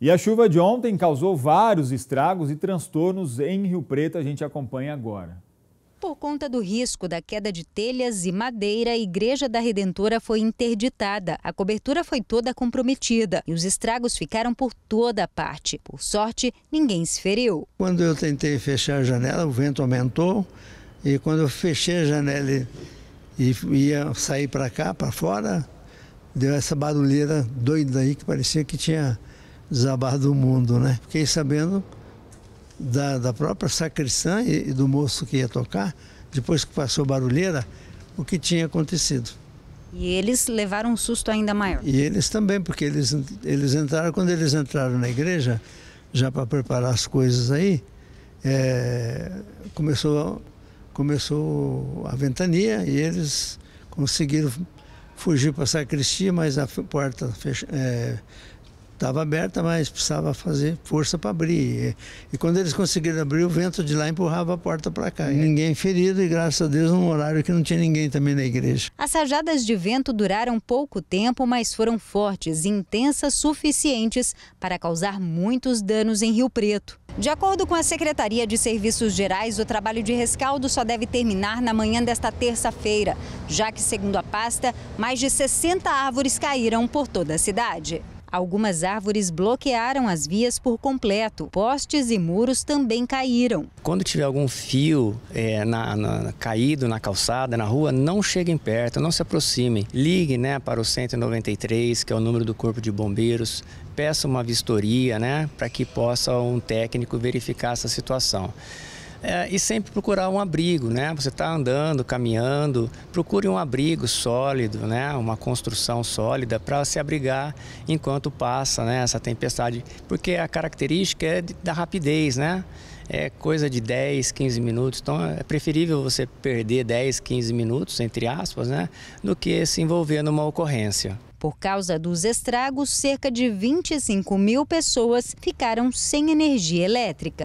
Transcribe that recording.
E a chuva de ontem causou vários estragos e transtornos em Rio Preto, a gente acompanha agora. Por conta do risco da queda de telhas e madeira, a Igreja da Redentora foi interditada. A cobertura foi toda comprometida e os estragos ficaram por toda a parte. Por sorte, ninguém se feriu. Quando eu tentei fechar a janela, o vento aumentou e quando eu fechei a janela e ia sair para cá, para fora, deu essa barulheira doida aí que parecia que tinha desabar do mundo, né? Fiquei sabendo da, da própria sacristã e, e do moço que ia tocar, depois que passou barulheira, o que tinha acontecido. E eles levaram um susto ainda maior. E eles também, porque eles, eles entraram, quando eles entraram na igreja, já para preparar as coisas aí, é, começou, começou a ventania e eles conseguiram fugir para a sacristia, mas a porta fecha, é, estava aberta, mas precisava fazer força para abrir. E, e, quando eles conseguiram abrir, o vento de lá empurrava a porta para cá. ninguém ferido e graças a Deus num horário que não tinha ninguém também na igreja. As rajadas de vento duraram pouco tempo, mas foram fortes e intensas suficientes para causar muitos danos em Rio Preto. De acordo com a Secretaria de Serviços Gerais, o trabalho de rescaldo só deve terminar na manhã desta terça-feira, já que, segundo a pasta, mais de 60 árvores caíram por toda a cidade. Algumas árvores bloquearam as vias por completo. Postes e muros também caíram. Quando tiver algum fio é, na, na, caído na calçada, na rua, não cheguem perto, não se aproximem. Ligue né, para o 193, que é o número do Corpo de Bombeiros. Peça uma vistoria né, para que possa um técnico verificar essa situação é, e sempre procurar um abrigo, né? Você está andando, caminhando, procure um abrigo sólido, né? Uma construção sólida para se abrigar enquanto passa, né? Essa tempestade, porque a característica é da rapidez, né? É coisa de 10, 15 minutos, então é preferível você perder 10, 15 minutos, entre aspas, né? Do que se envolver numa ocorrência. Por causa dos estragos, cerca de 25 mil pessoas ficaram sem energia elétrica.